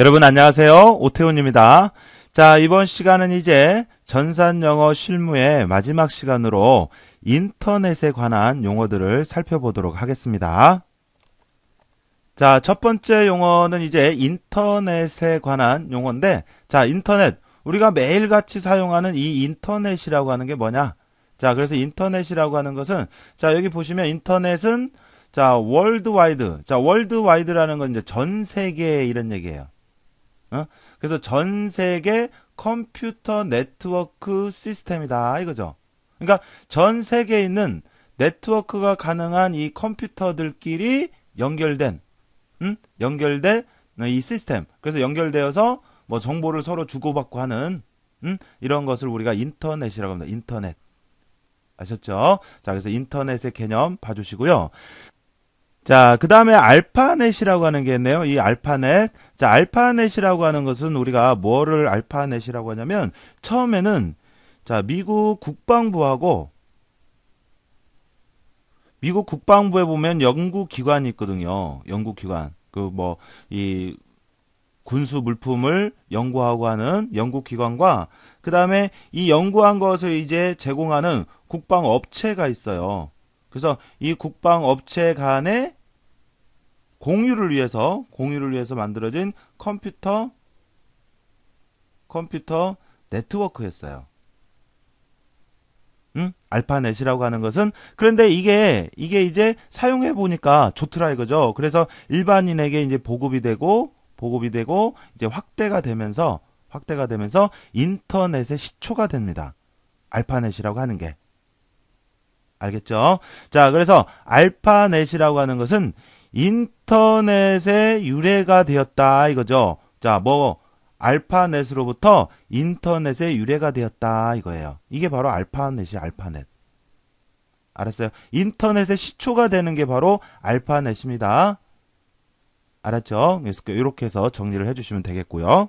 여러분 안녕하세요. 오태훈입니다. 자, 이번 시간은 이제 전산 영어 실무의 마지막 시간으로 인터넷에 관한 용어들을 살펴보도록 하겠습니다. 자, 첫 번째 용어는 이제 인터넷에 관한 용어인데 자, 인터넷 우리가 매일같이 사용하는 이 인터넷이라고 하는 게 뭐냐? 자, 그래서 인터넷이라고 하는 것은 자, 여기 보시면 인터넷은 자, 월드와이드. 자, 월드와이드라는 건 이제 전 세계 이런 얘기예요. 어? 그래서 전 세계 컴퓨터 네트워크 시스템이다 이거죠. 그러니까 전 세계에 있는 네트워크가 가능한 이 컴퓨터들끼리 연결된 응? 음? 연결된 이 시스템. 그래서 연결되어서 뭐 정보를 서로 주고받고 하는 응? 음? 이런 것을 우리가 인터넷이라고 합니다. 인터넷. 아셨죠? 자, 그래서 인터넷의 개념 봐주시고요. 자, 그 다음에 알파넷이라고 하는 게 있네요. 이 알파넷. 자, 알파넷이라고 하는 것은 우리가 뭐를 알파넷이라고 하냐면, 처음에는, 자, 미국 국방부하고, 미국 국방부에 보면 연구기관이 있거든요. 연구기관. 그 뭐, 이, 군수 물품을 연구하고 하는 연구기관과, 그 다음에 이 연구한 것을 이제 제공하는 국방업체가 있어요. 그래서 이 국방업체 간에 공유를 위해서 공유를 위해서 만들어진 컴퓨터 컴퓨터 네트워크였어요. 음? 알파넷이라고 하는 것은 그런데 이게 이게 이제 사용해 보니까 좋더라 이거죠. 그래서 일반인에게 이제 보급이 되고 보급이 되고 이제 확대가 되면서 확대가 되면서 인터넷의 시초가 됩니다. 알파넷이라고 하는 게 알겠죠? 자, 그래서 알파넷이라고 하는 것은 인터넷의 유래가 되었다 이거죠. 자, 뭐 알파넷으로부터 인터넷의 유래가 되었다 이거예요. 이게 바로 알파넷이 알파넷. 알았어요? 인터넷의 시초가 되는 게 바로 알파넷입니다. 알았죠? 그래서 이렇게 해서 정리를 해주시면 되겠고요.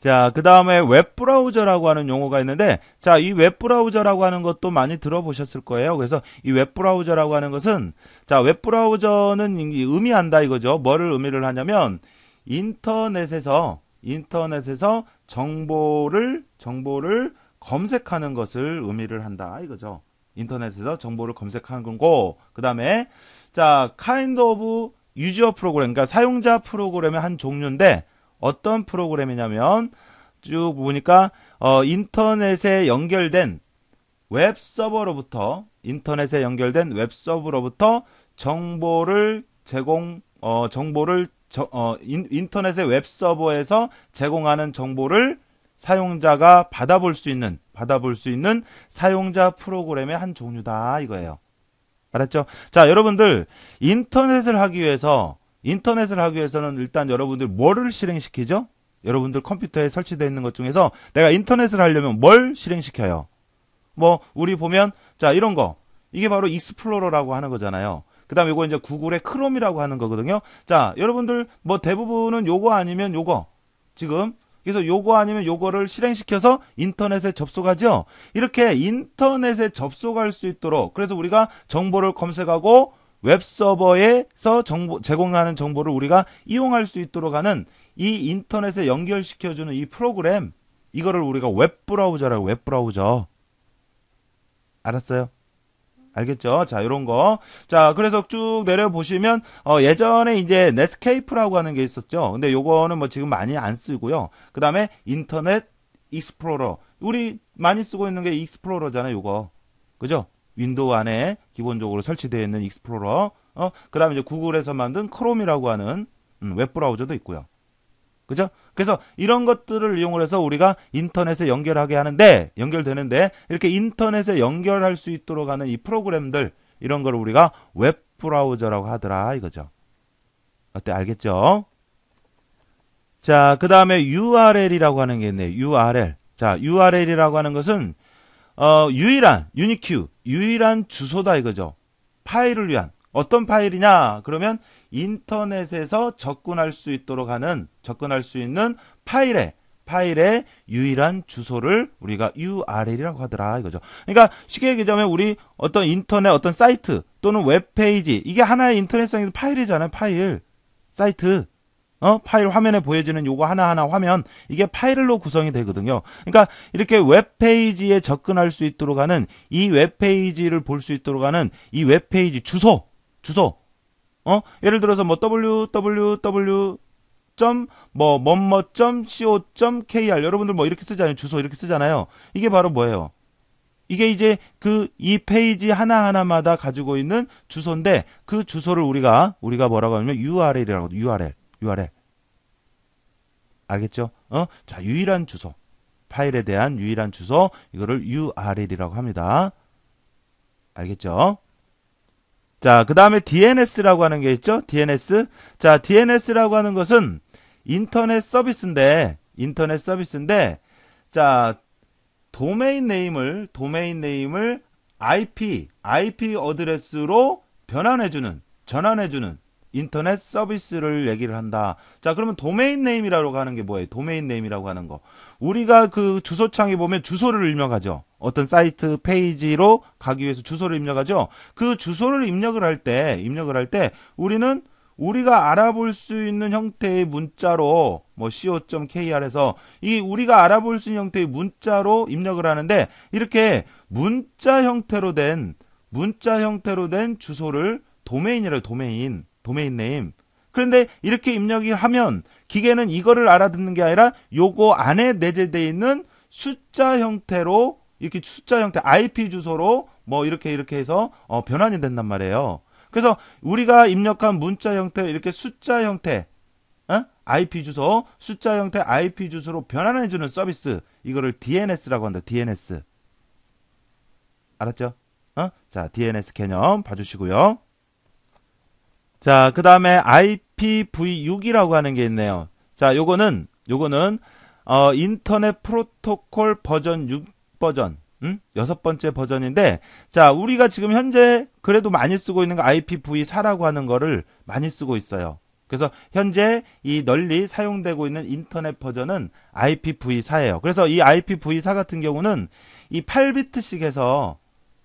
자, 그 다음에 웹브라우저라고 하는 용어가 있는데, 자, 이 웹브라우저라고 하는 것도 많이 들어보셨을 거예요. 그래서 이 웹브라우저라고 하는 것은, 자, 웹브라우저는 의미한다 이거죠. 뭐를 의미를 하냐면, 인터넷에서, 인터넷에서 정보를, 정보를 검색하는 것을 의미를 한다 이거죠. 인터넷에서 정보를 검색하는 거고, 그 다음에, 자, kind of 유저 프로그램, 그러니까 사용자 프로그램의 한 종류인데, 어떤 프로그램이냐면 쭉 보니까 어, 인터넷에 연결된 웹 서버로부터 인터넷에 연결된 웹 서버로부터 정보를 제공 어, 정보를 저, 어, 인, 인터넷의 웹 서버에서 제공하는 정보를 사용자가 받아볼 수 있는 받아볼 수 있는 사용자 프로그램의 한 종류다 이거예요. 알았죠? 자, 여러분들 인터넷을 하기 위해서 인터넷을 하기 위해서는 일단 여러분들 뭐를 실행시키죠? 여러분들 컴퓨터에 설치되어 있는 것 중에서 내가 인터넷을 하려면 뭘 실행시켜요? 뭐 우리 보면 자 이런 거 이게 바로 익스플로러라고 하는 거잖아요. 그다음에 이거 이제 구글의 크롬이라고 하는 거거든요. 자 여러분들 뭐 대부분은 요거 아니면 요거 지금 그래서 요거 아니면 요거를 실행시켜서 인터넷에 접속하죠. 이렇게 인터넷에 접속할 수 있도록 그래서 우리가 정보를 검색하고 웹서버에서 정보, 제공하는 정보를 우리가 이용할 수 있도록 하는 이 인터넷에 연결시켜주는 이 프로그램, 이거를 우리가 웹브라우저라고, 웹브라우저. 알았어요? 알겠죠? 자, 요런 거. 자, 그래서 쭉 내려보시면, 어, 예전에 이제 넷스케이프라고 하는 게 있었죠. 근데 요거는 뭐 지금 많이 안 쓰고요. 그 다음에 인터넷 익스플로러. 우리 많이 쓰고 있는 게 익스플로러잖아요, 요거. 그죠? 윈도우 안에 기본적으로 설치되어 있는 익스플로러 어? 그 다음에 이제 구글에서 만든 크롬이라고 하는 음, 웹브라우저도 있고요. 그죠? 그래서 이런 것들을 이용을 해서 우리가 인터넷에 연결하게 하는데, 연결되는데, 이렇게 인터넷에 연결할 수 있도록 하는 이 프로그램들, 이런 걸 우리가 웹브라우저라고 하더라, 이거죠. 어때, 알겠죠? 자, 그 다음에 URL이라고 하는 게 있네요. URL. 자, URL이라고 하는 것은, 어, 유일한, 유니큐, 유일한 주소다 이거죠. 파일을 위한 어떤 파일이냐? 그러면 인터넷에서 접근할 수 있도록 하는 접근할 수 있는 파일에 파일의 유일한 주소를 우리가 URL이라고 하더라 이거죠. 그러니까 쉽게 얘기하자면 우리 어떤 인터넷 어떤 사이트 또는 웹페이지 이게 하나의 인터넷상에서 파일이잖아요. 파일 사이트 어? 파일 화면에 보여지는 요거 하나하나 화면 이게 파일로 구성이 되거든요. 그러니까 이렇게 웹페이지에 접근할 수 있도록 하는 이 웹페이지를 볼 수 있도록 하는 이 웹페이지 주소 주소 어? 예를 들어서 뭐 www 뭐, 뭐뭐.co.kr 여러분들 뭐 이렇게 쓰잖아요. 주소 이렇게 쓰잖아요. 이게 바로 뭐예요? 이게 이제 그 이 페이지 하나하나마다 가지고 있는 주소인데 그 주소를 우리가 우리가 뭐라고 하냐면 URL이라고 URL. URL. 알겠죠? 어? 자, 유일한 주소. 파일에 대한 유일한 주소. 이거를 URL이라고 합니다. 알겠죠? 자, 그 다음에 DNS라고 하는 게 있죠? DNS. 자, DNS라고 하는 것은 인터넷 서비스인데, 인터넷 서비스인데, 자, 도메인 네임을, 도메인 네임을 IP, IP 어드레스로 변환해주는, 전환해주는, 인터넷 서비스를 얘기를 한다. 자, 그러면 도메인 네임이라고 하는 게 뭐예요? 도메인 네임이라고 하는 거. 우리가 그 주소창에 보면 주소를 입력하죠. 어떤 사이트 페이지로 가기 위해서 주소를 입력하죠. 그 주소를 입력을 할 때, 입력을 할 때 우리는 우리가 알아볼 수 있는 형태의 문자로 뭐 co.kr에서 이 우리가 알아볼 수 있는 형태의 문자로 입력을 하는데 이렇게 문자 형태로 된 문자 형태로 된 주소를 도메인이라 도메인 도메인 네임. 그런데 이렇게 입력을 하면 기계는 이거를 알아듣는 게 아니라 요거 안에 내재되어 있는 숫자 형태로 이렇게 숫자 형태 IP 주소로 뭐 이렇게 이렇게 해서 어, 변환이 된단 말이에요. 그래서 우리가 입력한 문자 형태 이렇게 숫자 형태 어? IP 주소 숫자 형태 IP 주소로 변환해 주는 서비스 이거를 DNS라고 한다. DNS 알았죠? 어? 자 DNS 개념 봐주시고요. 자, 그 다음에 IPv6이라고 하는 게 있네요. 자, 요거는, 요거는, 어, 인터넷 프로토콜 버전 6버전, 음? 여섯 번째 버전인데, 자, 우리가 지금 현재 그래도 많이 쓰고 있는 거 IPv4라고 하는 거를 많이 쓰고 있어요. 그래서 현재 이 널리 사용되고 있는 인터넷 버전은 IPv4예요. 그래서 이 IPv4 같은 경우는 이 8비트씩 해서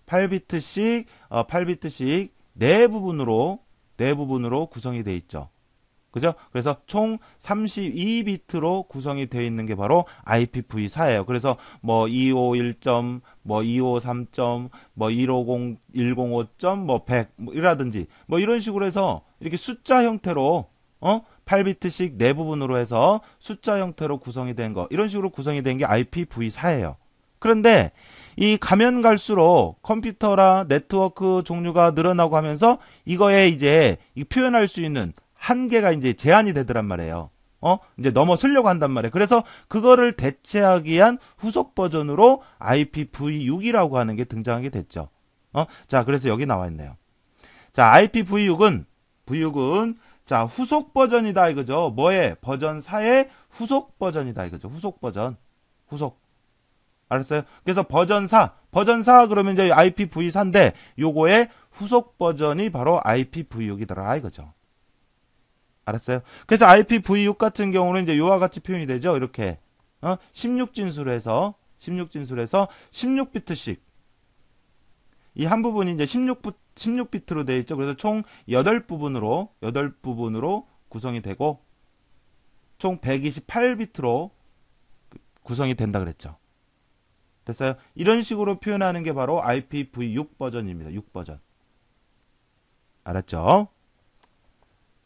8비트씩 어, 8비트씩 네 부분으로 네 부분으로 구성이 돼 있죠. 그죠? 그래서 총 32비트로 구성이 되어 있는 게 바로 IPv4예요. 그래서 뭐 251점, 뭐 253점, 뭐 150, 105점, 뭐 100, 뭐 이라든지 뭐 이런 식으로 해서 이렇게 숫자 형태로 어? 8비트씩 내 부분으로 해서 숫자 형태로 구성이 된 거. 이런 식으로 구성이 된 게 IPv4예요. 그런데 이 가면 갈수록 컴퓨터라 네트워크 종류가 늘어나고 하면서 이거에 이제 표현할 수 있는 한계가 이제 제한이 되더란 말이에요. 어? 이제 넘어서려고 한단 말이에요. 그래서 그거를 대체하기 위한 후속 버전으로 IPv6이라고 하는 게 등장하게 됐죠. 어? 자, 그래서 여기 나와 있네요. 자, IPv6은 V6은 자, 후속 버전이다 이거죠. 뭐에 버전 4의 후속 버전이다 이거죠. 후속 버전. 후속. 알았어요? 그래서 버전 4, 버전 4 그러면 이제 IPv4인데 요거의 후속 버전이 바로 IPv6이더라 이거죠. 알았어요? 그래서 IPv6 같은 경우는 이제 요와 같이 표현이 되죠. 이렇게 어? 16 진술에서 16 진술에서 16비트씩 이 한 부분이 이제 16 16비트로 되어 있죠. 그래서 총 8부분으로 8부분으로 구성이 되고 총 128비트로 구성이 된다 그랬죠. 됐어요? 이런 식으로 표현하는 게 바로 IPv6 버전입니다. 6버전. 알았죠?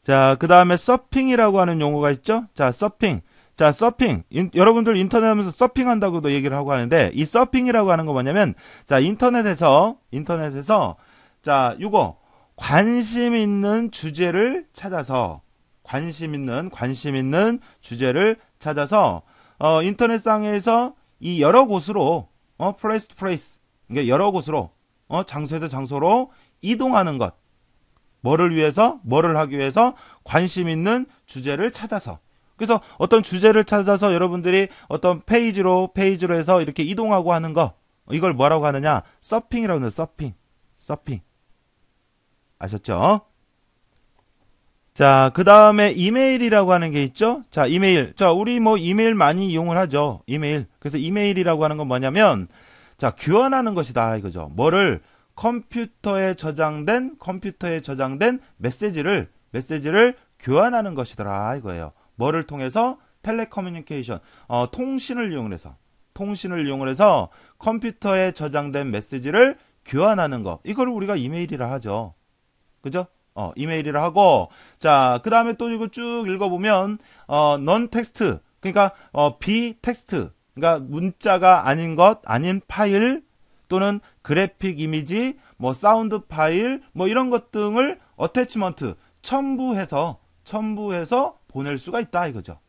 자, 그 다음에 서핑이라고 하는 용어가 있죠? 자, 서핑. 자, 서핑. 인, 여러분들 인터넷 하면서 서핑한다고도 얘기를 하고 하는데, 이 서핑이라고 하는 거 뭐냐면, 자, 인터넷에서, 인터넷에서, 자, 이거 관심 있는 주제를 찾아서, 관심 있는, 관심 있는 주제를 찾아서, 어, 인터넷상에서 이 여러 곳으로 어, place to place. 그러니까 여러 곳으로, 어, 장소에서 장소로 이동하는 것. 뭐를 위해서, 뭐를 하기 위해서 관심 있는 주제를 찾아서. 그래서 어떤 주제를 찾아서 여러분들이 어떤 페이지로, 페이지로 해서 이렇게 이동하고 하는 거. 이걸 뭐라고 하느냐? 서핑이라고 하는 서핑. 서핑. 아셨죠? 자, 그 다음에 이메일이라고 하는 게 있죠? 자, 이메일. 자, 우리 뭐 이메일 많이 이용을 하죠. 이메일. 그래서 이메일이라고 하는 건 뭐냐면, 자, 교환하는 것이다 이거죠. 뭐를 컴퓨터에 저장된 컴퓨터에 저장된 메시지를 메시지를 교환하는 것이더라 이거예요. 뭐를 통해서 텔레커뮤니케이션 어, 통신을 이용해서 을 통신을 이용해서 을 컴퓨터에 저장된 메시지를 교환하는 거. 이걸 우리가 이메일이라 하죠. 그죠? 어, 이메일이라 하고 자, 그 다음에 또 이거 쭉 읽어보면 어, n 텍스트 그러니까 어, 비 텍스트 그러니까 문자가 아닌 것 아닌 파일 또는 그래픽 이미지 뭐 사운드 파일 뭐 이런 것 등을 어태치먼트 첨부해서 첨부해서 보낼 수가 있다 이거죠.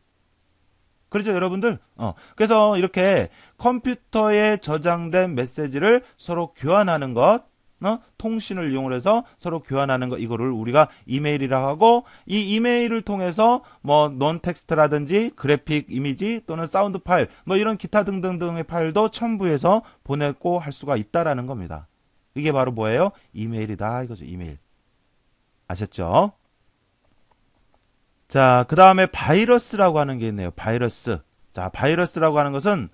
그렇죠, 여러분들? 어. 그래서 이렇게 컴퓨터에 저장된 메시지를 서로 교환하는 것, 어? 통신을 이용을 해서 서로 교환하는 거 이거를 우리가 이메일이라 하고 이 이메일을 통해서 뭐 논텍스트라든지 그래픽 이미지 또는 사운드 파일 뭐 이런 기타 등등등의 파일도 첨부해서 보냈고 할 수가 있다라는 겁니다. 이게 바로 뭐예요? 이메일이다 이거죠. 이메일. 아셨죠? 자, 그 다음에 바이러스라고 하는 게 있네요. 바이러스. 자, 바이러스라고 하는 것은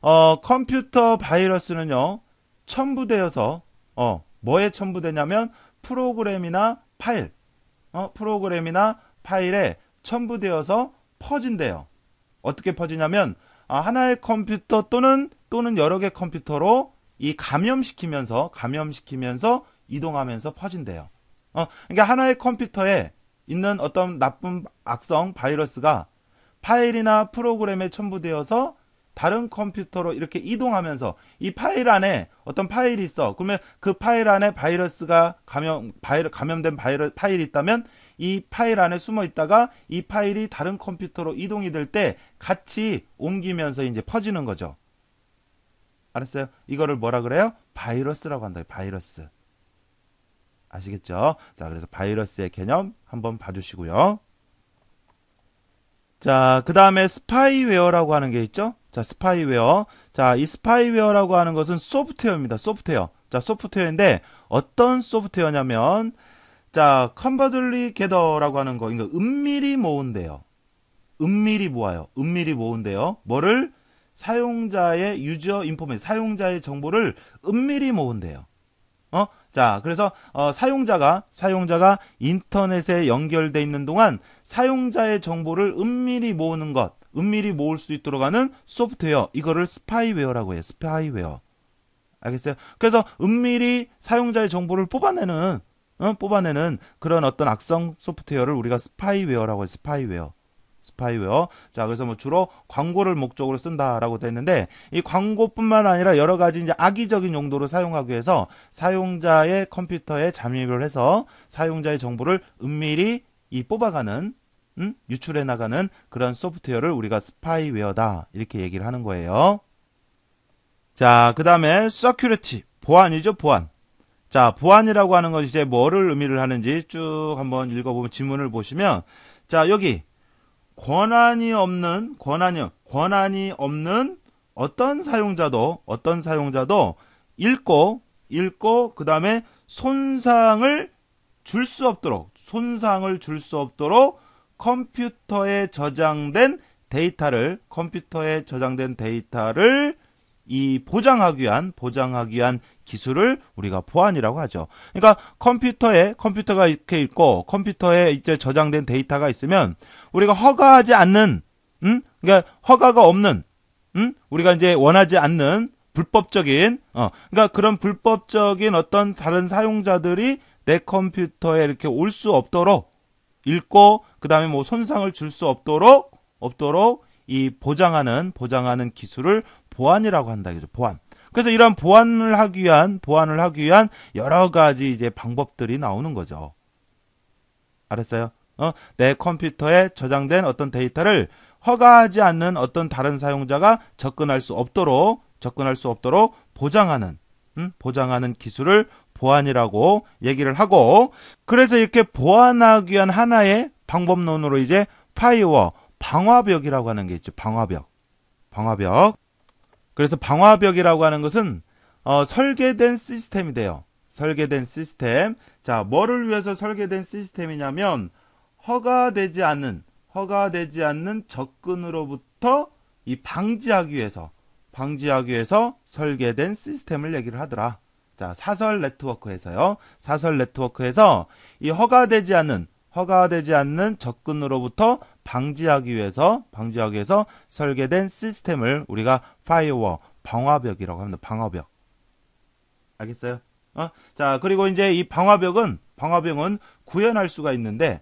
어, 컴퓨터 바이러스는요. 첨부되어서 어, 뭐에 첨부되냐면 프로그램이나 파일, 어, 프로그램이나 파일에 첨부되어서 퍼진대요. 어떻게 퍼지냐면 아, 하나의 컴퓨터 또는 또는 여러 개 컴퓨터로 이 감염시키면서 감염시키면서 이동하면서 퍼진대요. 어, 그러니까 하나의 컴퓨터에 있는 어떤 나쁜 악성 바이러스가 파일이나 프로그램에 첨부되어서 다른 컴퓨터로 이렇게 이동하면서 이 파일 안에 어떤 파일이 있어. 그러면 그 파일 안에 바이러스가 감염 바이러, 감염된 바이러, 파일이 있다면 이 파일 안에 숨어 있다가 이 파일이 다른 컴퓨터로 이동이 될 때 같이 옮기면서 이제 퍼지는 거죠. 알았어요? 이거를 뭐라 그래요? 바이러스라고 한다. 바이러스. 아시겠죠? 자, 그래서 바이러스의 개념 한번 봐주시고요. 자, 그 다음에 스파이웨어라고 하는 게 있죠? 자, 스파이웨어. 자, 이 스파이웨어라고 하는 것은 소프트웨어입니다. 소프트웨어. 자, 소프트웨어인데 어떤 소프트웨어냐면 자, 컨버들리 게더라고 하는 거. 이거 은밀히 모은대요. 은밀히 모아요. 은밀히 모은대요. 뭐를 사용자의 유저 인포메이 사용자의 정보를 은밀히 모은대요. 어? 자, 그래서 어, 사용자가 사용자가 인터넷에 연결돼 있는 동안 사용자의 정보를 은밀히 모으는 것. 은밀히 모을 수 있도록 하는 소프트웨어. 이거를 스파이웨어라고 해요. 스파이웨어. 알겠어요? 그래서 은밀히 사용자의 정보를 뽑아내는 어? 뽑아내는 그런 어떤 악성 소프트웨어를 우리가 스파이웨어라고 해요. 스파이웨어. 스파이웨어. 자, 그래서 뭐 주로 광고를 목적으로 쓴다라고 되어 는데이 광고뿐만 아니라 여러 가지 이제 악의적인 용도로 사용하기 위해서 사용자의 컴퓨터에 잠입을 해서 사용자의 정보를 은밀히 이 뽑아가는 유출해 나가는 그런 소프트웨어를 우리가 스파이웨어다 이렇게 얘기를 하는 거예요. 자, 그 다음에 서큐 c 티 보안이죠 보안. 자, 보안이라고 하는 것이 이제 뭐를 의미를 하는지 쭉 한번 읽어보면 지문을 보시면 자 여기 권한이 없는 권한이 권한이 없는 어떤 사용자도 어떤 사용자도 읽고 읽고 그 다음에 손상을 줄 수 없도록 손상을 줄 수 없도록 컴퓨터에 저장된 데이터를 컴퓨터에 저장된 데이터를 이 보장하기 위한 보장하기 위한 기술을 우리가 보안이라고 하죠. 그러니까 컴퓨터에 컴퓨터가 이렇게 있고 컴퓨터에 이제 저장된 데이터가 있으면 우리가 허가하지 않는 음? 그러니까 허가가 없는 음? 우리가 이제 원하지 않는 불법적인 어 그러니까 그런 불법적인 어떤 다른 사용자들이 내 컴퓨터에 이렇게 올 수 없도록 읽고 그 다음에 뭐 손상을 줄 수 없도록 없도록 이 보장하는 보장하는 기술을 보안이라고 한다 이죠 보안. 그래서 이러한 보안을 하기 위한 보안을 하기 위한 여러 가지 이제 방법들이 나오는 거죠. 알았어요? 어, 내 컴퓨터에 저장된 어떤 데이터를 허가하지 않는 어떤 다른 사용자가 접근할 수 없도록 접근할 수 없도록 보장하는 음? 보장하는 기술을 보안이라고 얘기를 하고 그래서 이렇게 보안하기 위한 하나의 방법론으로 이제 파이어 방화벽이라고 하는 게 있죠. 방화벽. 방화벽. 그래서 방화벽이라고 하는 것은 어, 설계된 시스템이 돼요. 설계된 시스템. 자, 뭐를 위해서 설계된 시스템이냐면 허가되지 않는 허가되지 않는 접근으로부터 이 방지하기 위해서 방지하기 위해서 설계된 시스템을 얘기를 하더라. 자, 사설 네트워크에서요. 사설 네트워크에서 이 허가되지 않는 허가되지 않는 접근으로부터 방지하기 위해서 방지하기 위해서 설계된 시스템을 우리가 파이어워 방화벽이라고 합니다. 방화벽. 알겠어요? 어? 자, 그리고 이제 이 방화벽은 방화벽은 구현할 수가 있는데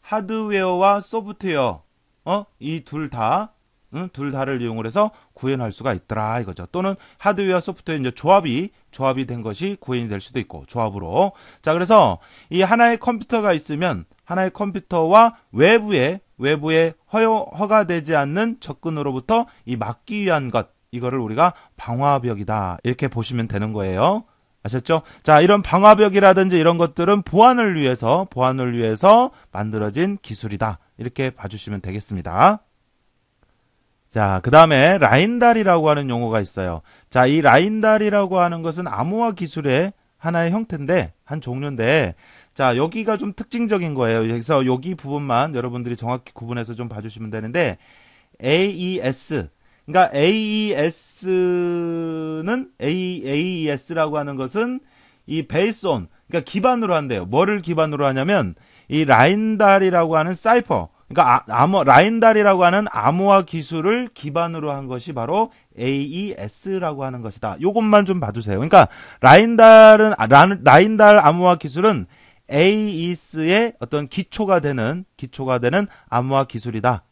하드웨어와 소프트웨어 어? 이 둘 다, 응? 둘 다를 이용을 해서 구현할 수가 있더라 이거죠. 또는 하드웨어 소프트웨어 이제 조합이 조합이 된 것이 고인이 될 수도 있고 조합으로 자 그래서 이 하나의 컴퓨터가 있으면 하나의 컴퓨터와 외부의 외부의 허용, 허가되지 않는 접근으로부터 이 막기 위한 것 이거를 우리가 방화벽이다 이렇게 보시면 되는 거예요. 아셨죠? 자, 이런 방화벽이라든지 이런 것들은 보안을 위해서, 보안을 위해서 만들어진 기술이다. 이렇게 봐주시면 되겠습니다. 자, 그 다음에 라인달이라고 하는 용어가 있어요. 자, 이 라인달이라고 하는 것은 암호화 기술의 하나의 형태인데, 한 종류인데, 자, 여기가 좀 특징적인 거예요. 그래서 여기 부분만 여러분들이 정확히 구분해서 좀 봐주시면 되는데, AES. 그러니까 AES는, AES라고 하는 것은 이 베이스 온, 그러니까 기반으로 한대요. 뭐를 기반으로 하냐면, 이 라인달이라고 하는 사이퍼, 그러니까 아, 암호 라인달이라고 하는 암호화 기술을 기반으로 한 것이 바로 AES라고 하는 것이다. 요것만 좀 봐주세요. 그러니까 라인달은 아, 라인달 암호화 기술은 AES의 어떤 기초가 되는 기초가 되는 암호화 기술이다.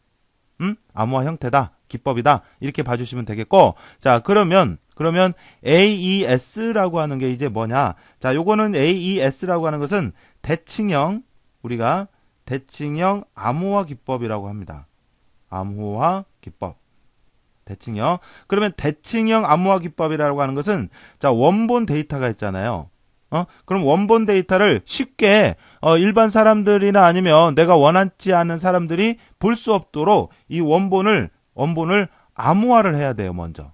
음? 암호화 형태다. 기법이다. 이렇게 봐주시면 되겠고, 자 그러면 그러면 AES라고 하는 게 이제 뭐냐? 자, 요거는 AES라고 하는 것은 대칭형 우리가 대칭형 암호화 기법이라고 합니다. 암호화 기법. 대칭형. 그러면 대칭형 암호화 기법이라고 하는 것은 자, 원본 데이터가 있잖아요. 어? 그럼 원본 데이터를 쉽게 어, 일반 사람들이나 아니면 내가 원하지 않은 사람들이 볼 수 없도록 이 원본을 원본을 암호화를 해야 돼요, 먼저.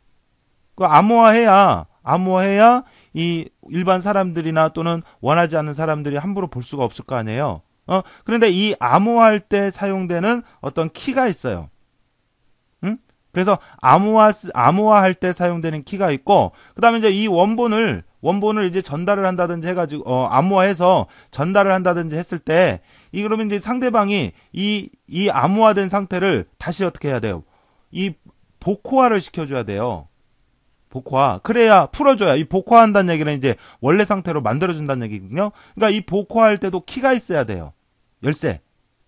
그 암호화해야 암호화해야 이 일반 사람들이나 또는 원하지 않는 사람들이 함부로 볼 수가 없을 거 아니에요. 어, 그런데 이 암호화할 때 사용되는 어떤 키가 있어요. 응? 그래서 암호화, 암호화할 때 사용되는 키가 있고, 그 다음에 이제 이 원본을, 원본을 이제 전달을 한다든지 해가지고, 어, 암호화해서 전달을 한다든지 했을 때, 이 그러면 이제 상대방이 이, 이 암호화된 상태를 다시 어떻게 해야 돼요? 이 복호화를 시켜줘야 돼요. 복화. 그래야 풀어줘야 이 복화한다는 얘기는 이제 원래 상태로 만들어준다는 얘기거든요. 그러니까 이 복화할 때도 키가 있어야 돼요. 열쇠.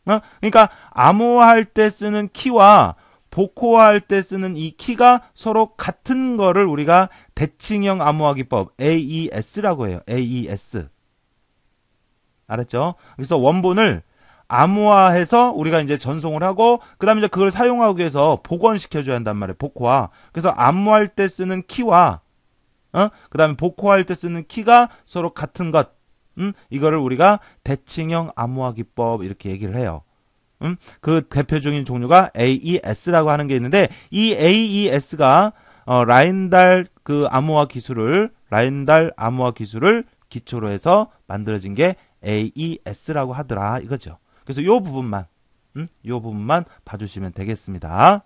어? 그러니까 암호화할 때 쓰는 키와 복호화할 때 쓰는 이 키가 서로 같은 거를 우리가 대칭형 암호화 기법 AES라고 해요. AES. 알았죠? 그래서 원본을 암호화해서 우리가 이제 전송을 하고 그다음에 이제 그걸 사용하기 위해서 복원시켜 줘야 한단 말이에요. 복호화. 그래서 암호할 화때 쓰는 키와 어? 그다음에 복호할 때 쓰는 키가 서로 같은 것 음? 이거를 우리가 대칭형 암호화 기법 이렇게 얘기를 해요. 음? 그 대표적인 종류가 AES라고 하는 게 있는데 이 AES가 어, 라인달 그 암호화 기술을 라인달 암호화 기술을 기초로 해서 만들어진 게 AES라고 하더라 이거죠. 그래서 요 부분만 음? 요 부분만 봐주시면 되겠습니다.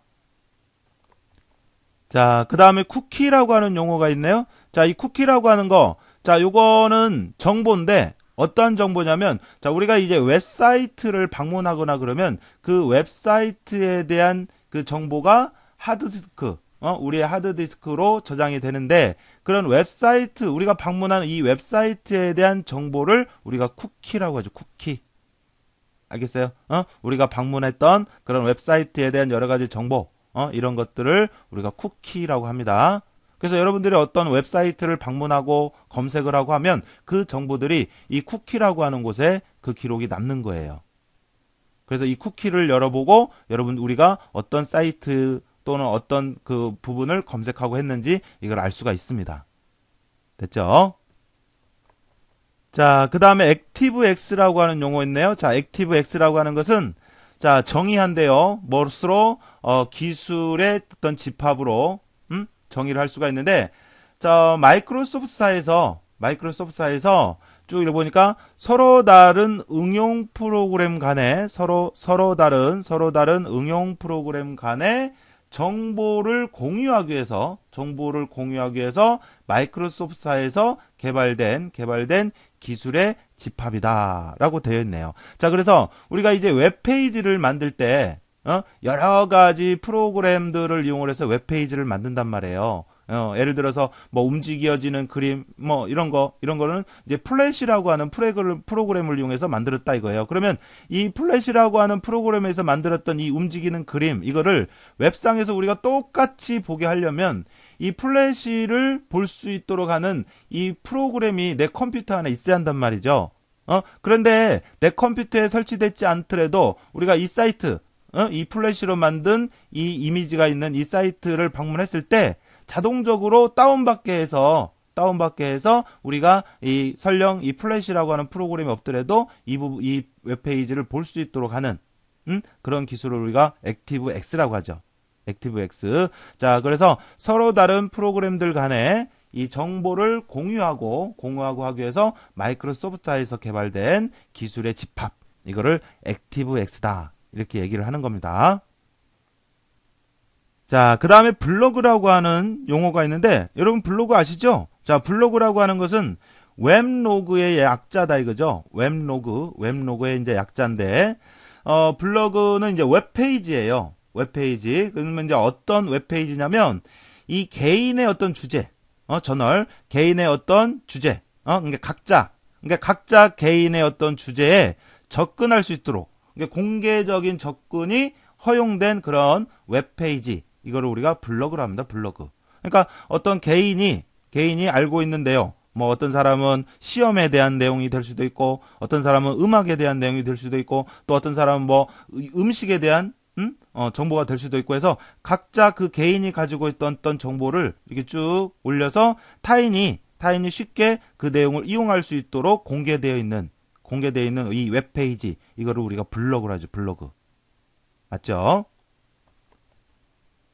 자, 그 다음에 쿠키라고 하는 용어가 있네요. 자, 이 쿠키라고 하는 거 자, 요거는 정보인데 어떠한 정보냐면 자, 우리가 이제 웹사이트를 방문하거나 그러면 그 웹사이트에 대한 그 정보가 하드디스크 어, 우리의 하드디스크로 저장이 되는데 그런 웹사이트 우리가 방문한 이 웹사이트에 대한 정보를 우리가 쿠키라고 하죠. 쿠키. 알겠어요? 어? 우리가 방문했던 그런 웹사이트에 대한 여러 가지 정보, 어? 이런 것들을 우리가 쿠키라고 합니다. 그래서 여러분들이 어떤 웹사이트를 방문하고 검색을 하고 하면 그 정보들이 이 쿠키라고 하는 곳에 그 기록이 남는 거예요. 그래서 이 쿠키를 열어보고 여러분 우리가 어떤 사이트 또는 어떤 그 부분을 검색하고 했는지 이걸 알 수가 있습니다. 됐죠? 자, 그 다음에 ActiveX라고 하는 용어 있네요. 자, ActiveX라고 하는 것은 자, 정의한데요. 뭣으로 어, 기술의 어떤 집합으로 정의를 할 수가 있는데 자 마이크로소프트사에서 마이크로소프트사에서 쭉 읽어보니까 서로 다른 응용 프로그램 간에 서로 서로 다른 서로 다른 응용 프로그램 간에 정보를 공유하기 위해서 정보를 공유하기 위해서 마이크로소프트사에서 개발된 개발된 기술의 집합이다라고 되어 있네요. 자, 그래서 우리가 이제 웹페이지를 만들 때 어? 여러 가지 프로그램들을 이용을 해서 웹페이지를 만든단 말이에요. 어, 예를 들어서 뭐 움직여지는 그림 뭐 이런 거 이런 거는 이제 플래시라고 하는 프로그램을 이용해서 만들었다 이거예요. 그러면 이 플래시라고 하는 프로그램에서 만들었던 이 움직이는 그림 이거를 웹상에서 우리가 똑같이 보게 하려면 이 플래시를 볼 수 있도록 하는 이 프로그램이 내 컴퓨터 안에 있어야 한단 말이죠. 어? 그런데 내 컴퓨터에 설치되지 않더라도 우리가 이 사이트 어? 이 플래시로 만든 이 이미지가 있는 이 사이트를 방문했을 때 자동적으로 다운받게 해서 다운받게 해서 우리가 이 설령 이 플래시라고 하는 프로그램이 없더라도 이, 부, 이 웹페이지를 볼 수 있도록 하는 음? 그런 기술을 우리가 액티브 X라고 하죠. 액티브 X. 자, 그래서 서로 다른 프로그램들 간에 이 정보를 공유하고 공유하고 하기 위해서 마이크로소프트에서 개발된 기술의 집합 이거를 액티브 X다 이렇게 얘기를 하는 겁니다. 자, 그 다음에 블로그라고 하는 용어가 있는데 여러분 블로그 아시죠? 자, 블로그라고 하는 것은 웹로그의 약자다 이거죠. 웹로그, 웹로그의 이제 약자인데 어, 블로그는 이제 웹페이지예요. 웹페이지. 그러면 이제 어떤 웹페이지냐면 이 개인의 어떤 주제, 어, 저널, 개인의 어떤 주제, 어, 그러니까 각자, 그러니까 각자 개인의 어떤 주제에 접근할 수 있도록 공개적인 접근이 허용된 그런 웹페이지 이거를 우리가 블로그를 합니다. 블로그. 그러니까 어떤 개인이 개인이 알고 있는 데요뭐 어떤 사람은 시험에 대한 내용이 될 수도 있고 어떤 사람은 음악에 대한 내용이 될 수도 있고 또 어떤 사람은 뭐 음식에 대한 음? 어, 정보가 될 수도 있고 해서 각자 그 개인이 가지고 있던 어떤 정보를 이렇게 쭉 올려서 타인이 타인이 쉽게 그 내용을 이용할 수 있도록 공개되어 있는 공개되어 있는 이 웹페이지 이거를 우리가 블로그라 하죠. 블로그. 맞죠?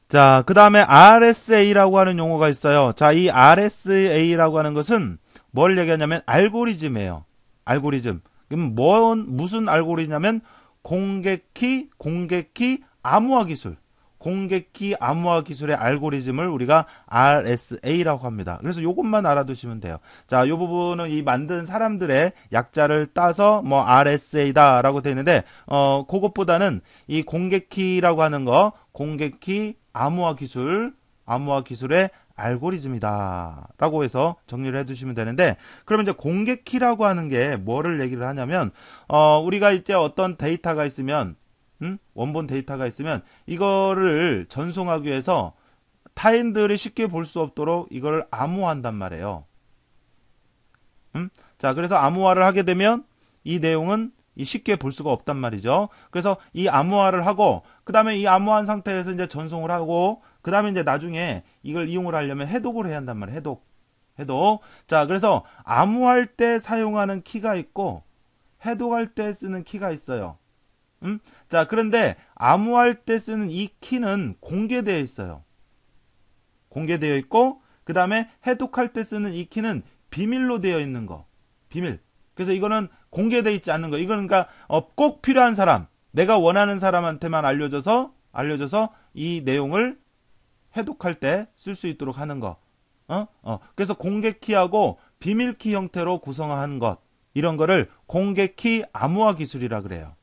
자, 그 다음에 RSA라고 하는 용어가 있어요. 자, 이 RSA라고 하는 것은 뭘 얘기하냐면 알고리즘이에요. 알고리즘. 그럼 뭔, 무슨 알고리즘이냐면 공개키, 공개키, 암호화 기술. 공개키 암호화 기술의 알고리즘을 우리가 RSA라고 합니다. 그래서 이것만 알아두시면 돼요. 자, 이 부분은 이 만든 사람들의 약자를 따서 뭐 RSA다라고 되어 있는데 어, 그것보다는 이 공개키라고 하는 거 공개키 암호화 기술 암호화 기술의 알고리즘이다. 라고 해서 정리를 해 두시면 되는데, 그러면 이제 공개키라고 하는 게 뭐를 얘기를 하냐면, 어, 우리가 이제 어떤 데이터가 있으면 음? 원본 데이터가 있으면 이거를 전송하기 위해서 타인들이 쉽게 볼 수 없도록 이걸 암호한단 말이에요. 음? 자, 그래서 암호화를 하게 되면 이 내용은 쉽게 볼 수가 없단 말이죠. 그래서 이 암호화를 하고 그 다음에 이 암호한 상태에서 이제 전송을 하고 그 다음에 이제 나중에 이걸 이용을 하려면 해독을 해야 한단 말이에요. 해독, 해독. 자, 그래서 암호할 때 사용하는 키가 있고 해독할 때 쓰는 키가 있어요. 음? 자, 그런데 암호할 때 쓰는 이 키는 공개되어 있어요. 공개되어 있고 그 다음에 해독할 때 쓰는 이 키는 비밀로 되어 있는 거. 비밀. 그래서 이거는 공개되어 있지 않는 거. 이거는 그러니까 어, 꼭 필요한 사람, 내가 원하는 사람한테만 알려져서 알려져서 이 내용을 해독할 때 쓸 수 있도록 하는 거. 어? 어. 그래서 공개 키하고 비밀 키 형태로 구성한 것. 이런 거를 공개 키 암호화 기술이라 그래요.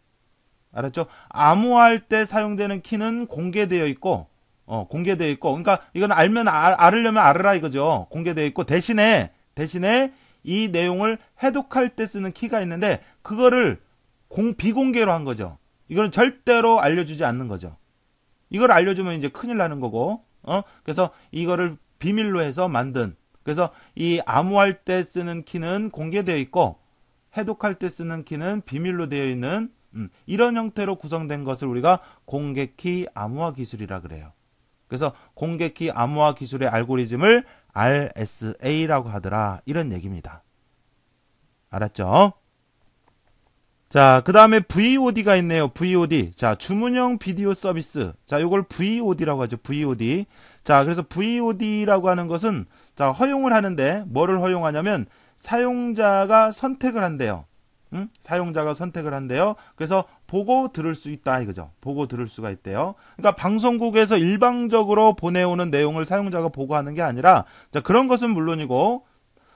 알았죠? 암호할 때 사용되는 키는 공개되어 있고 어, 공개되어 있고 그러니까 이건 알면 알, 알으려면 알으라 이거죠. 공개되어 있고 대신에 대신에 이 내용을 해독할 때 쓰는 키가 있는데 그거를 공 비공개로 한 거죠. 이거는 절대로 알려주지 않는 거죠. 이걸 알려주면 이제 큰일 나는 거고, 어? 그래서 이거를 비밀로 해서 만든. 그래서 이 암호할 때 쓰는 키는 공개되어 있고, 해독할 때 쓰는 키는 비밀로 되어 있는 음, 이런 형태로 구성된 것을 우리가 공개키 암호화 기술이라 그래요. 그래서 공개키 암호화 기술의 알고리즘을 RSA라고 하더라. 이런 얘기입니다. 알았죠? 자, 그 다음에 VOD가 있네요. VOD. 자, 주문형 비디오 서비스. 자, 이걸 VOD라고 하죠. VOD. 자, 그래서 VOD라고 하는 것은 자, 허용을 하는데 뭐를 허용하냐면 사용자가 선택을 한대요. 음? 사용자가 선택을 한대요. 그래서 보고 들을 수 있다 이거죠. 보고 들을 수가 있대요. 그러니까 방송국에서 일방적으로 보내오는 내용을 사용자가 보고하는 게 아니라 자, 그런 것은 물론이고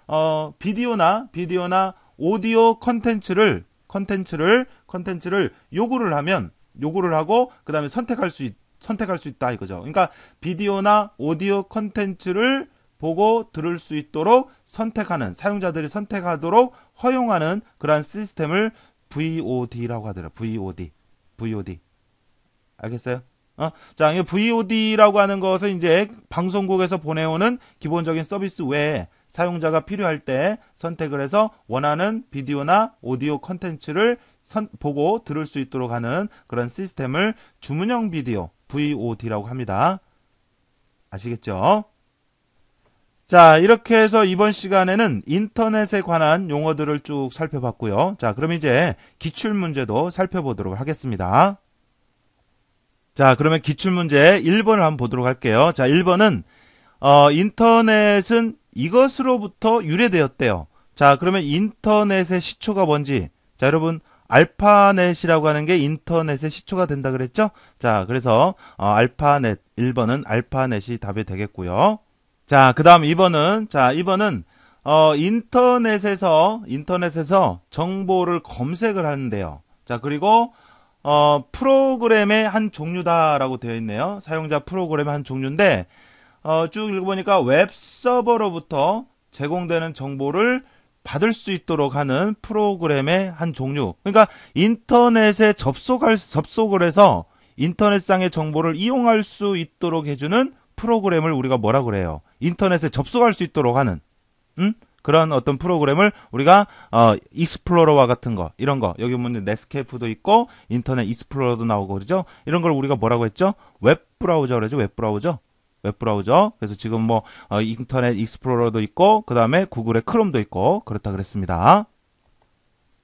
어, 비디오나 비디오나 오디오 컨텐츠를 컨텐츠를 컨텐츠를 요구를 하면 요구를 하고 그다음에 선택할 수 있, 선택할 수 있다 이거죠. 그러니까 비디오나 오디오 컨텐츠를 보고 들을 수 있도록 선택하는 사용자들이 선택하도록 허용하는 그러한 시스템을 VOD라고 하더라 VOD. VOD. 알겠어요? 어? 자, 이 VOD라고 하는 것은 이제 방송국에서 보내오는 기본적인 서비스 외에 사용자가 필요할 때 선택을 해서 원하는 비디오나 오디오 컨텐츠를 선, 보고 들을 수 있도록 하는 그런 시스템을 주문형 비디오 VOD라고 합니다. 아시겠죠? 자, 이렇게 해서 이번 시간에는 인터넷에 관한 용어들을 쭉 살펴봤고요. 자, 그럼 이제 기출 문제도 살펴보도록 하겠습니다. 자, 그러면 기출 문제 1번을 한번 보도록 할게요. 자, 1번은 어, 인터넷은 이것으로부터 유래되었대요. 자, 그러면 인터넷의 시초가 뭔지. 자, 여러분 알파넷이라고 하는 게 인터넷의 시초가 된다 그랬죠? 자, 그래서 어, 알파넷 1번은 알파넷이 답이 되겠고요. 자, 그 다음 2번은, 자, 2번은, 어, 인터넷에서, 인터넷에서 정보를 검색을 하는데요. 자, 그리고, 어, 프로그램의 한 종류다라고 되어 있네요. 사용자 프로그램의 한 종류인데, 어, 쭉 읽어보니까 웹 서버로부터 제공되는 정보를 받을 수 있도록 하는 프로그램의 한 종류. 그러니까 인터넷에 접속할, 접속을 해서 인터넷상의 정보를 이용할 수 있도록 해주는 프로그램을 우리가 뭐라 그래요? 인터넷에 접속할 수 있도록 하는 음? 그런 어떤 프로그램을 우리가 어, 익스플로러와 같은 거 이런 거 여기 보면 넷스케이프도 있고 인터넷 익스플로러도 나오고 그러죠. 이런 걸 우리가 뭐라고 했죠? 웹 브라우저 그러죠. 웹 브라우저. 웹 브라우저. 그래서 지금 뭐 어, 인터넷 익스플로러도 있고 그다음에 구글의 크롬도 있고 그렇다 그랬습니다.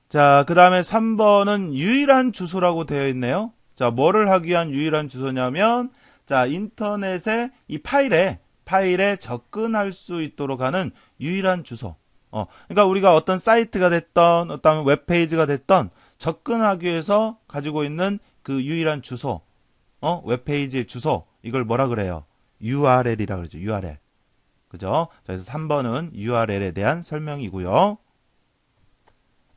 자, 그다음에 3번은 유일한 주소라고 되어 있네요. 자, 뭐를 하기 위한 유일한 주소냐면 자, 인터넷에이 파일에 파일에 접근할 수 있도록 하는 유일한 주소. 어, 그러니까 우리가 어떤 사이트가 됐던 어떤 웹페이지가 됐던 접근하기 위해서 가지고 있는 그 유일한 주소. 어, 웹페이지의 주소. 이걸 뭐라 그래요? URL이라 그러죠. URL. 그죠? 자, 그래서 3번은 URL에 대한 설명이고요.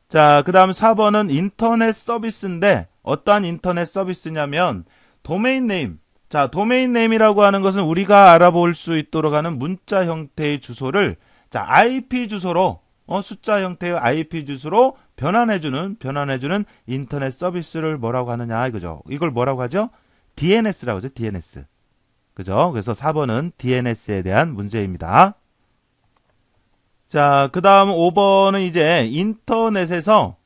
자, 그 다음 4번은 인터넷 서비스인데 어떠한 인터넷 서비스냐면 도메인 네임, 자, 도메인 네임이라고 하는 것은 우리가 알아볼 수 있도록 하는 문자 형태의 주소를 자, IP 주소로 어, 숫자 형태의 IP 주소로 변환해주는 변환해주는 인터넷 서비스를 뭐라고 하느냐 이거죠. 이걸 뭐라고 하죠? DNS라고 하죠. DNS. 그죠? 그래서 4번은 DNS에 대한 문제입니다. 자, 그 다음 5번은 이제 인터넷에서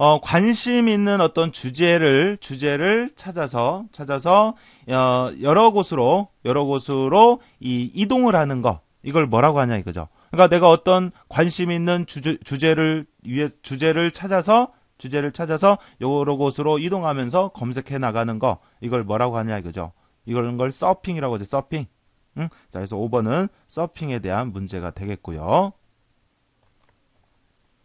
어, 관심 있는 어떤 주제를 주제를 찾아서 찾아서 어, 여러 곳으로 여러 곳으로 이 이동을 하는 거 이걸 뭐라고 하냐 이거죠. 그러니까 내가 어떤 관심 있는 주제, 주제를 위해 주제를 찾아서 주제를 찾아서 여러 곳으로 이동하면서 검색해 나가는 거 이걸 뭐라고 하냐 이거죠. 이런 걸 서핑이라고 하죠. 서핑. 응? 자, 그래서 5번은 서핑에 대한 문제가 되겠고요.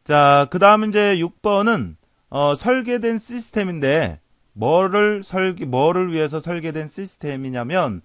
자, 그 다음 이제 6번은 어, 설계된 시스템인데 뭐를 설계 뭐를 위해서 설계된 시스템이냐면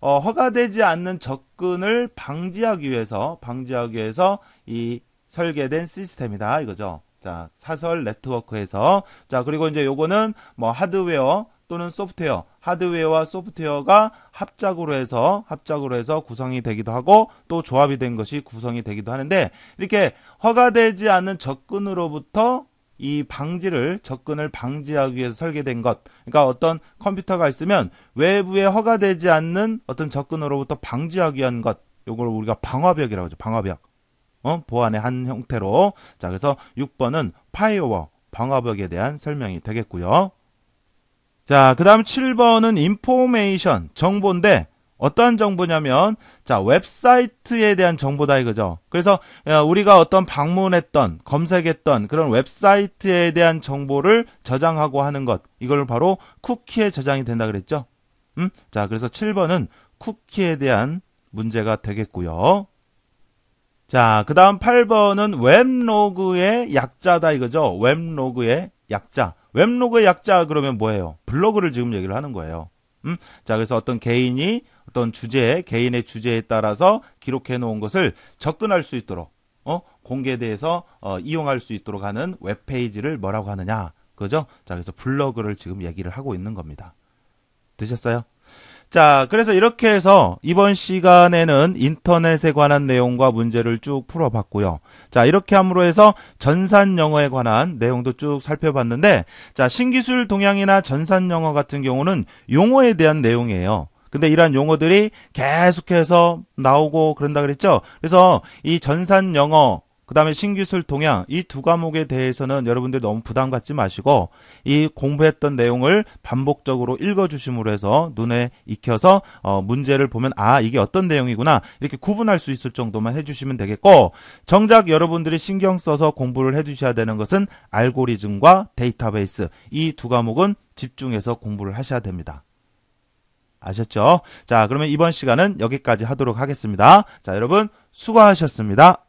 어, 허가되지 않는 접근을 방지하기 위해서 방지하기 위해서 이 설계된 시스템이다 이거죠. 자 사설 네트워크에서 자 그리고 이제 요거는 뭐 하드웨어 또는 소프트웨어 하드웨어와 소프트웨어가 합작으로 해서 합작으로 해서 구성이 되기도 하고 또 조합이 된 것이 구성이 되기도 하는데 이렇게 허가되지 않는 접근으로부터 이 방지를 접근을 방지하기 위해서 설계된 것. 그러니까 어떤 컴퓨터가 있으면 외부에 허가되지 않는 어떤 접근으로부터 방지하기 위한 것. 요걸 우리가 방화벽이라고 하죠. 방화벽. 어? 보안의 한 형태로. 자, 그래서 6번은 파이어워, 방화벽에 대한 설명이 되겠고요. 자, 그 다음 7번은 인포메이션, 정보인데 어떤 정보냐면 자 웹사이트에 대한 정보다 이거죠. 그래서 어, 우리가 어떤 방문했던 검색했던 그런 웹사이트에 대한 정보를 저장하고 하는 것 이걸 바로 쿠키에 저장이 된다 그랬죠. 음? 자 그래서 7번은 쿠키에 대한 문제가 되겠고요. 자, 그 다음 8번은 웹로그의 약자다 이거죠. 웹로그의 약자. 웹로그의 약자 그러면 뭐예요? 블로그를 지금 얘기를 하는 거예요. 음? 자, 그래서 어떤 개인이 어떤 주제, 개인의 주제에 따라서 기록해 놓은 것을 접근할 수 있도록 어? 공개돼서 어, 이용할 수 있도록 하는 웹페이지를 뭐라고 하느냐. 그죠? 자, 그래서 블로그를 지금 얘기를 하고 있는 겁니다. 되셨어요? 자, 그래서 이렇게 해서 이번 시간에는 인터넷에 관한 내용과 문제를 쭉 풀어봤고요. 자, 이렇게 함으로 해서 전산 영어에 관한 내용도 쭉 살펴봤는데, 자, 신기술 동향이나 전산 영어 같은 경우는 용어에 대한 내용이에요. 근데 이러한 용어들이 계속해서 나오고 그런다 그랬죠. 그래서 이 전산 영어 그 다음에 신기술 동향 이 두 과목에 대해서는 여러분들이 너무 부담 갖지 마시고 이 공부했던 내용을 반복적으로 읽어주심으로 해서 눈에 익혀서 어, 문제를 보면 아 이게 어떤 내용이구나 이렇게 구분할 수 있을 정도만 해주시면 되겠고 정작 여러분들이 신경 써서 공부를 해주셔야 되는 것은 알고리즘과 데이터베이스 이 두 과목은 집중해서 공부를 하셔야 됩니다. 아셨죠? 자, 그러면 이번 시간은 여기까지 하도록 하겠습니다. 자, 여러분 수고하셨습니다.